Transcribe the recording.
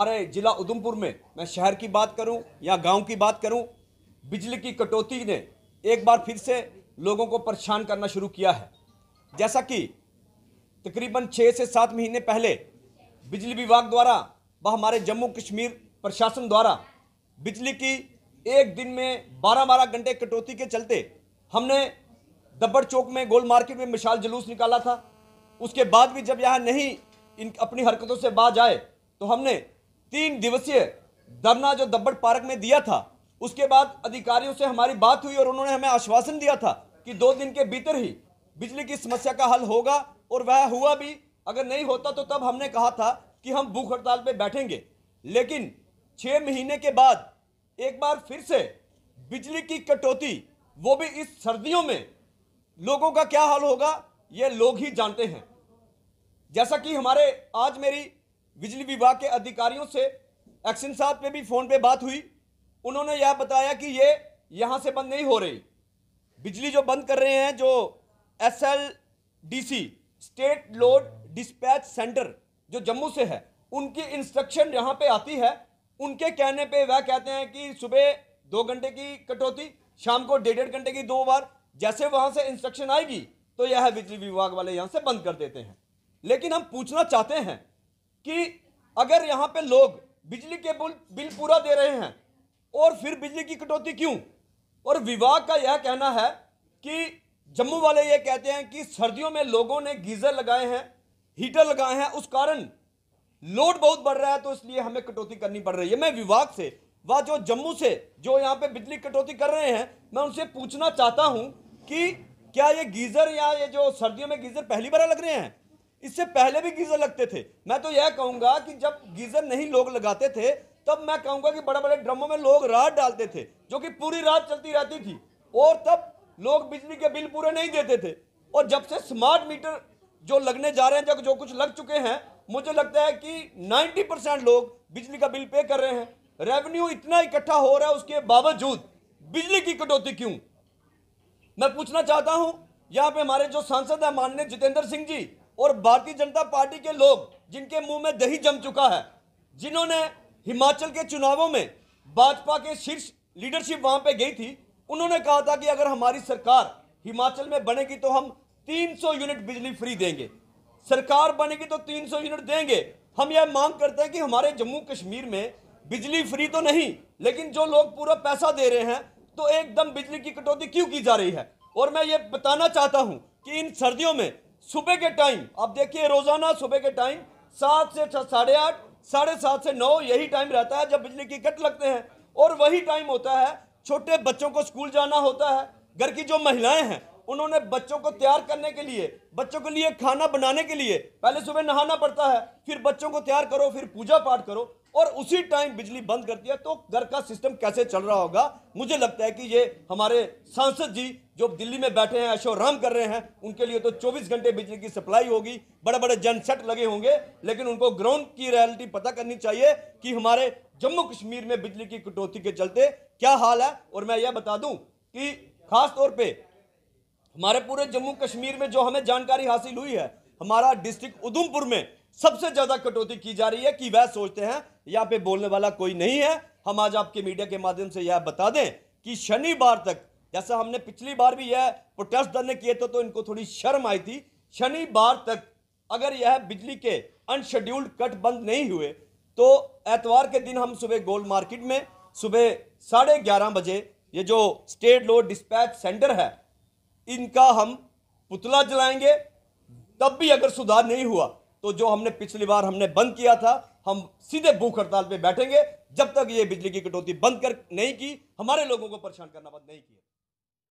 हमारे ज़िला उधमपुर में मैं शहर की बात करूं या गांव की बात करूं बिजली की कटौती ने एक बार फिर से लोगों को परेशान करना शुरू किया है जैसा कि तकरीबन छः से सात महीने पहले बिजली विभाग द्वारा व हमारे जम्मू कश्मीर प्रशासन द्वारा बिजली की एक दिन में बारह बारह घंटे कटौती के चलते हमने दब्बड़ चौक में गोल मार्केट में मिशाल जुलूस निकाला था उसके बाद भी जब यहाँ नहीं इन अपनी हरकतों से बाज आए तो हमने तीन दिवसीय धरना जो दब्बड़ पार्क में दिया था उसके बाद अधिकारियों से हमारी बात हुई और उन्होंने हमें आश्वासन दिया था कि दो दिन के भीतर ही बिजली की समस्या का हल होगा और वह हुआ भी अगर नहीं होता तो तब हमने कहा था कि हम भूख हड़ताल पर बैठेंगे लेकिन छः महीने के बाद एक बार फिर से बिजली की कटौती वो भी इस सर्दियों में लोगों का क्या हाल होगा ये लोग ही जानते हैं जैसा कि हमारे आज मेरी बिजली विभाग के अधिकारियों से एक्शन साहब पे भी फ़ोन पे बात हुई उन्होंने यह बताया कि ये यहाँ से बंद नहीं हो रही बिजली जो बंद कर रहे हैं जो S L D C state load dispatch centre जो जम्मू से है उनकी इंस्ट्रक्शन यहाँ पे आती है उनके कहने पे वह कहते हैं कि सुबह दो घंटे की कटौती शाम को डेढ़ डेढ़ घंटे की दो बार जैसे वहाँ से इंस्ट्रक्शन आएगी तो यह बिजली विभाग वाले यहाँ से बंद कर देते हैं लेकिन हम पूछना चाहते हैं कि अगर यहाँ पे लोग बिजली के बिल बिल पूरा दे रहे हैं और फिर बिजली की कटौती क्यों और विभाग का यह कहना है कि जम्मू वाले ये कहते हैं कि सर्दियों में लोगों ने गीज़र लगाए हैं हीटर लगाए हैं उस कारण लोड बहुत बढ़ रहा है तो इसलिए हमें कटौती करनी पड़ रही है मैं विभाग से व जो जम्मू से जो यहाँ पे बिजली कटौती कर रहे हैं मैं उनसे पूछना चाहता हूँ कि क्या ये गीज़र या ये जो सर्दियों में गीज़र पहली बार लग रहे हैं इससे पहले भी गीज़र लगते थे मैं तो यह कहूंगा कि जब गीज़र नहीं लोग लगाते थे तब मैं कहूंगा कि बड़े बड़े ड्रमों में लोग रात डालते थे जो कि पूरी रात चलती रहती थी और तब लोग बिजली के बिल पूरे नहीं देते थे और जब से स्मार्ट मीटर जो लगने जा रहे हैं जब जो कुछ लग चुके हैं मुझे लगता है कि 90 परसेंट लोग बिजली का बिल पे कर रहे हैं रेवेन्यू इतना इकट्ठा हो रहा है उसके बावजूद बिजली की कटौती क्यों मैं पूछना चाहता हूं यहाँ पे हमारे जो सांसद हैं माननीय जितेंद्र सिंह जी और भारतीय जनता पार्टी के लोग जिनके मुंह में दही जम चुका है जिन्होंने हिमाचल के चुनावों में भाजपा के शीर्ष लीडरशिप वहां पे गई थी उन्होंने कहा था कि अगर हमारी सरकार हिमाचल में बनेगी तो हम 300 यूनिट बिजली फ्री देंगे सरकार बनेगी तो 300 यूनिट देंगे हम यह मांग करते हैं कि हमारे जम्मू कश्मीर में बिजली फ्री तो नहीं लेकिन जो लोग पूरा पैसा दे रहे हैं तो एकदम बिजली की कटौती क्यों की जा रही है और मैं ये बताना चाहता हूँ कि इन सर्दियों में सुबह के टाइम आप देखिए रोजाना सुबह के टाइम सात से साढ़े आठ साढ़े सात से नौ यही टाइम रहता है जब बिजली के कट लगते हैं और वही टाइम होता है छोटे बच्चों को स्कूल जाना होता है घर की जो महिलाएं हैं उन्होंने बच्चों को तैयार करने के लिए बच्चों के लिए खाना बनाने के लिए पहले सुबह नहाना पड़ता है फिर बच्चों को तैयार करो फिर पूजा पाठ करो और उसी टाइम बिजली बंद कर दिया तो घर का सिस्टम कैसे चल रहा होगा मुझे लगता है कि ये हमारे सांसद जी जो दिल्ली में बैठे हैं राम कर रहे हैं उनके लिए तो 24 घंटे बिजली की सप्लाई होगी बड़े बड़े जनसेट लगे होंगे लेकिन उनको ग्राउंड की रियलिटी पता करनी चाहिए कि हमारे जम्मू कश्मीर में बिजली की कटौती के चलते क्या हाल है और मैं यह बता दूं कि खासतौर पर हमारे पूरे जम्मू कश्मीर में जो हमें जानकारी हासिल हुई है हमारा डिस्ट्रिक्ट उधमपुर में सबसे ज्यादा कटौती की जा रही है कि वह सोचते हैं यहाँ पे बोलने वाला कोई नहीं है हम आज आपके मीडिया के माध्यम से यह बता दें कि शनिवार तक जैसा हमने पिछली बार भी यह प्रोटेस्ट धरने किए थे तो इनको थोड़ी शर्म आई थी शनिवार तक अगर यह बिजली के अनशेड्यूल्ड कट बंद नहीं हुए तो एतवार के दिन हम सुबह गोल्ड मार्केट में सुबह साढ़े ग्यारह बजे ये जो स्टेट लोड डिस्पैच सेंटर है इनका हम पुतला जलाएंगे तब भी अगर सुधार नहीं हुआ तो जो हमने पिछली बार हमने बंद किया था हम सीधे भूख हड़ताल पे बैठेंगे जब तक ये बिजली की कटौती बंद कर नहीं की हमारे लोगों को परेशान करना बंद नहीं किया